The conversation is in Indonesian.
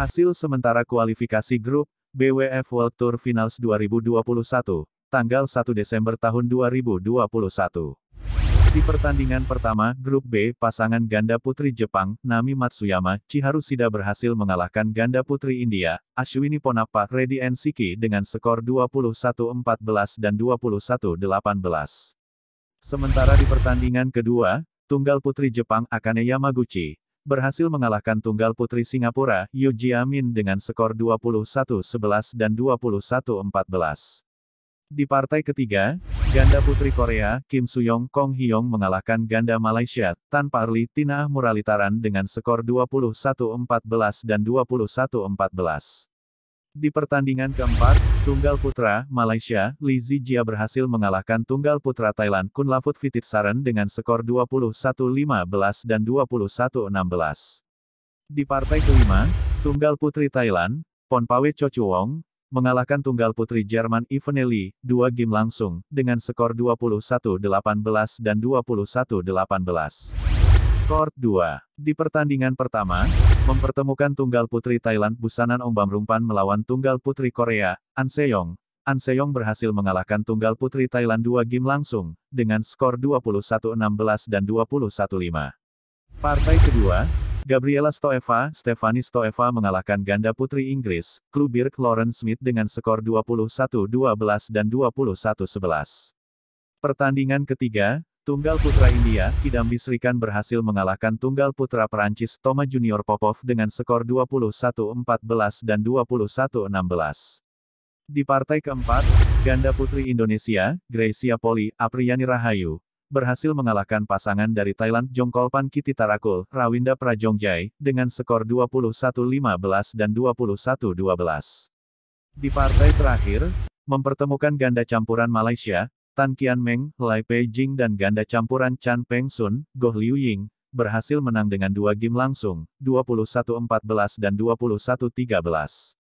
Hasil sementara kualifikasi grup BWF World Tour Finals 2021, tanggal 1 Desember tahun 2021. Di pertandingan pertama, grup B, pasangan ganda putri Jepang, Nami Matsuyama, Chiharu Sida berhasil mengalahkan ganda putri India, Ashwini Ponapa, Reddy Nsiki dengan skor 21-14 dan 21-18. Sementara di pertandingan kedua, tunggal putri Jepang Akane Yamaguchi, berhasil mengalahkan tunggal putri Singapura, Yu Jiamin dengan skor 21-11 dan 21-14. Di partai ketiga, ganda putri Korea, Kim Suyong Kong Hyong mengalahkan ganda Malaysia, Tan Parli Tina Muralitaran dengan skor 21-14 dan 21-14. Di pertandingan keempat, Tunggal Putra, Malaysia, Li Zijia berhasil mengalahkan Tunggal Putra Thailand Kun Lafut dengan skor 21-15 dan 21-16. Di partai kelima, Tunggal Putri Thailand, Ponpawe Chochuwong, mengalahkan Tunggal Putri Jerman Ivanelli dua game langsung, dengan skor 21-18 dan 21-18. Skor 2. Di pertandingan pertama, mempertemukan tunggal putri Thailand Busanan Ombam Rumpan melawan tunggal putri Korea, An Seyong. An Seyong berhasil mengalahkan tunggal putri Thailand 2 game langsung, dengan skor 21-16 dan 21-5. Partai kedua, Gabriela Stoeva, Stefani Stoeva mengalahkan ganda putri Inggris, Klubirk Lauren Smith dengan skor 21-12 dan 21-11. Pertandingan ketiga, Tunggal putra India, Kidambi Srikan berhasil mengalahkan tunggal putra Perancis Thomas Junior Popov dengan skor 21-14 dan 21-16. Di partai keempat, ganda putri Indonesia, Gracia Poli, Apriani Rahayu, berhasil mengalahkan pasangan dari Thailand Jongkolpan Kiti Tarakul, Rawinda Prajongjai, dengan skor 21-15 dan 21-12. Di partai terakhir, mempertemukan ganda campuran Malaysia, Tan Meng, Lai Peijing dan ganda campuran Chan Peng Sun, Goh Liu Ying, berhasil menang dengan dua game langsung, 21-14 dan 21-13.